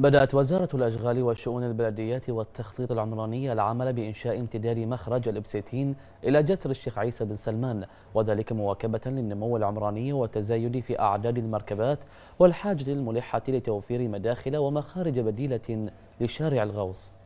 بدأت وزارة الأشغال والشؤون البلدية والتخطيط العمراني العمل بإنشاء امتداد مخرج الإبسيتين إلى جسر الشيخ عيسى بن سلمان وذلك مواكبة للنمو العمراني والتزايد في أعداد المركبات والحاجة الملحة لتوفير مداخل ومخارج بديلة لشارع الغوص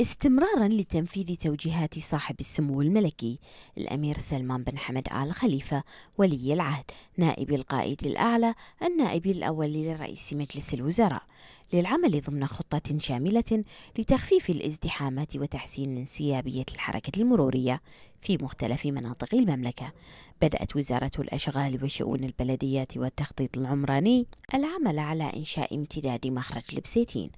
استمرارا لتنفيذ توجيهات صاحب السمو الملكي الأمير سلمان بن حمد آل خليفة ولي العهد نائب القائد الأعلى النائب الأول لرئيس مجلس الوزراء للعمل ضمن خطة شاملة لتخفيف الازدحامات وتحسين انسيابية الحركة المرورية في مختلف مناطق المملكة. بدأت وزارة الأشغال وشؤون البلديات والتخطيط العمراني العمل على إنشاء امتداد مخرج لبسيتين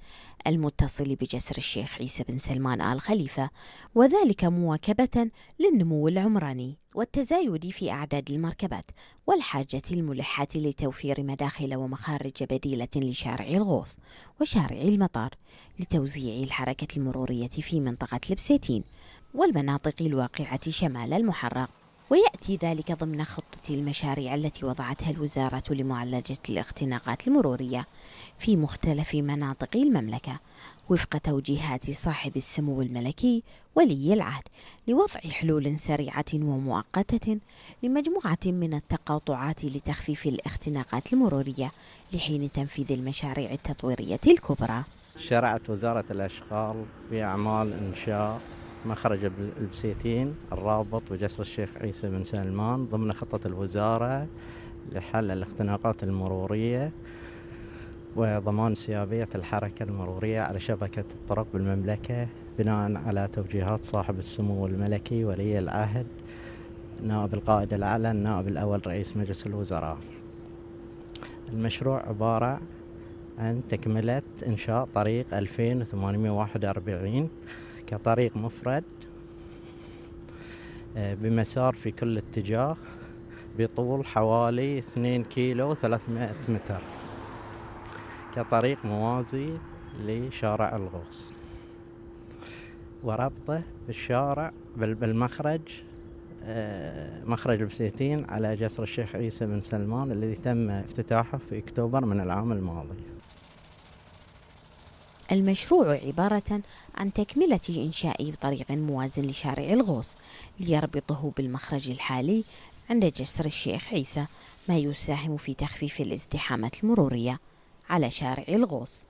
المتصل بجسر الشيخ عيسى بن سلمان آل خليفة، وذلك مواكبة للنمو العمراني والتزايد في أعداد المركبات والحاجة الملحة لتوفير مداخل ومخارج بديلة لشارع الغوص وشارع المطار لتوزيع الحركة المرورية في منطقة لبسيتين والمناطق الواقعة شمال المحرق ويأتي ذلك ضمن خطة المشاريع التي وضعتها الوزارة لمعالجة الاختناقات المرورية في مختلف مناطق المملكة وفق توجيهات صاحب السمو الملكي ولي العهد لوضع حلول سريعة ومؤقتة لمجموعة من التقاطعات لتخفيف الاختناقات المرورية لحين تنفيذ المشاريع التطويرية الكبرى شرعت وزارة الأشغال بأعمال إنشاء مخرج البسيتين الرابط وجسر الشيخ عيسى بن سلمان ضمن خطة الوزارة لحل الاختناقات المرورية وضمان سيابية الحركة المرورية على شبكة الطرق بالمملكة بناء على توجيهات صاحب السمو الملكي ولي العهد نائب القائد الأعلى النائب الأول رئيس مجلس الوزراء المشروع عبارة عن تكملة إنشاء طريق 2841 كطريق مفرد آه، بمسار في كل اتجاه بطول حوالي 2 كيلو 300 متر كطريق موازي لشارع الغوص وربطه بالشارع بالمخرج آه، مخرج المسيتين على جسر الشيخ عيسى بن سلمان الذي تم افتتاحه في اكتوبر من العام الماضي المشروع عبارة عن تكملة إنشاء طريق موازن لشارع الغوص ليربطه بالمخرج الحالي عند جسر الشيخ عيسى ما يساهم في تخفيف الازدحامات المرورية على شارع الغوص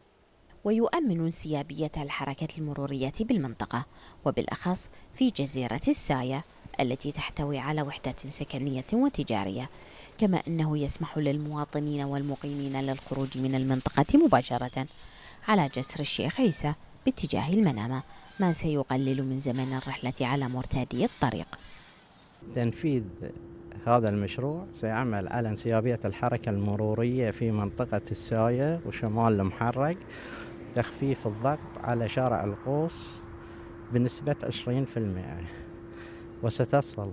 ويؤمن انسيابية الحركة المرورية بالمنطقة وبالأخص في جزيرة الساية التي تحتوي على وحدة سكنية وتجارية كما أنه يسمح للمواطنين والمقيمين للخروج من المنطقة مباشرة على جسر الشيخ عيسى باتجاه المنامة ما سيقلل من زمن الرحلة على مرتادي الطريق تنفيذ هذا المشروع سيعمل على انسيابية الحركة المرورية في منطقة الساية وشمال المحرق تخفيف الضغط على شارع القوس بنسبة 20% وستصل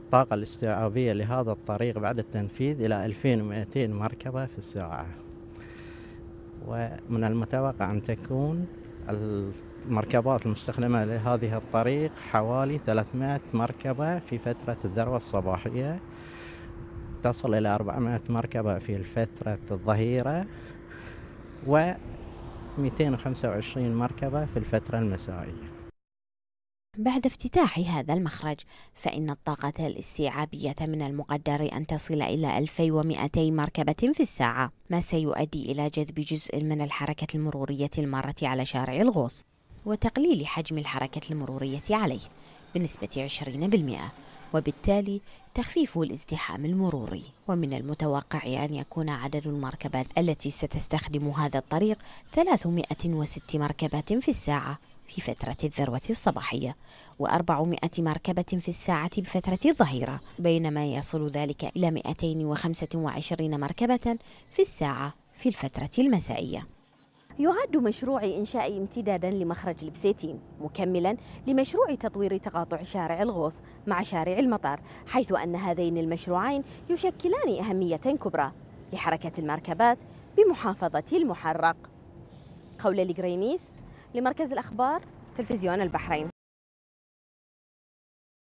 الطاقة الاستيعابية لهذا الطريق بعد التنفيذ إلى 2200 مركبة في الساعة ومن المتوقع أن تكون المركبات المستخدمة لهذه الطريق حوالي 300 مركبة في فترة الذروة الصباحية تصل إلى 400 مركبة في فترة الظهيرة و 225 مركبة في الفترة المسائية بعد افتتاح هذا المخرج فإن الطاقة الاستيعابية من المقدر أن تصل إلى 2200 مركبة في الساعة ما سيؤدي إلى جذب جزء من الحركة المرورية المارة على شارع الغوص وتقليل حجم الحركة المرورية عليه بنسبة 20% وبالتالي تخفيف الازدحام المروري ومن المتوقع أن يكون عدد المركبات التي ستستخدم هذا الطريق 306 مركبات في الساعة في فترة الذروة الصباحية و400 مركبة في الساعة بفترة الظهيرة بينما يصل ذلك إلى 225 مركبة في الساعة في الفترة المسائية يعد مشروع إنشاء امتدادا لمخرج البسيتين مكملا لمشروع تطوير تقاطع شارع الغوص مع شارع المطار حيث أن هذين المشروعين يشكلان أهمية كبرى لحركة المركبات بمحافظة المحرق قول الجرينيس لمركز الأخبار تلفزيون البحرين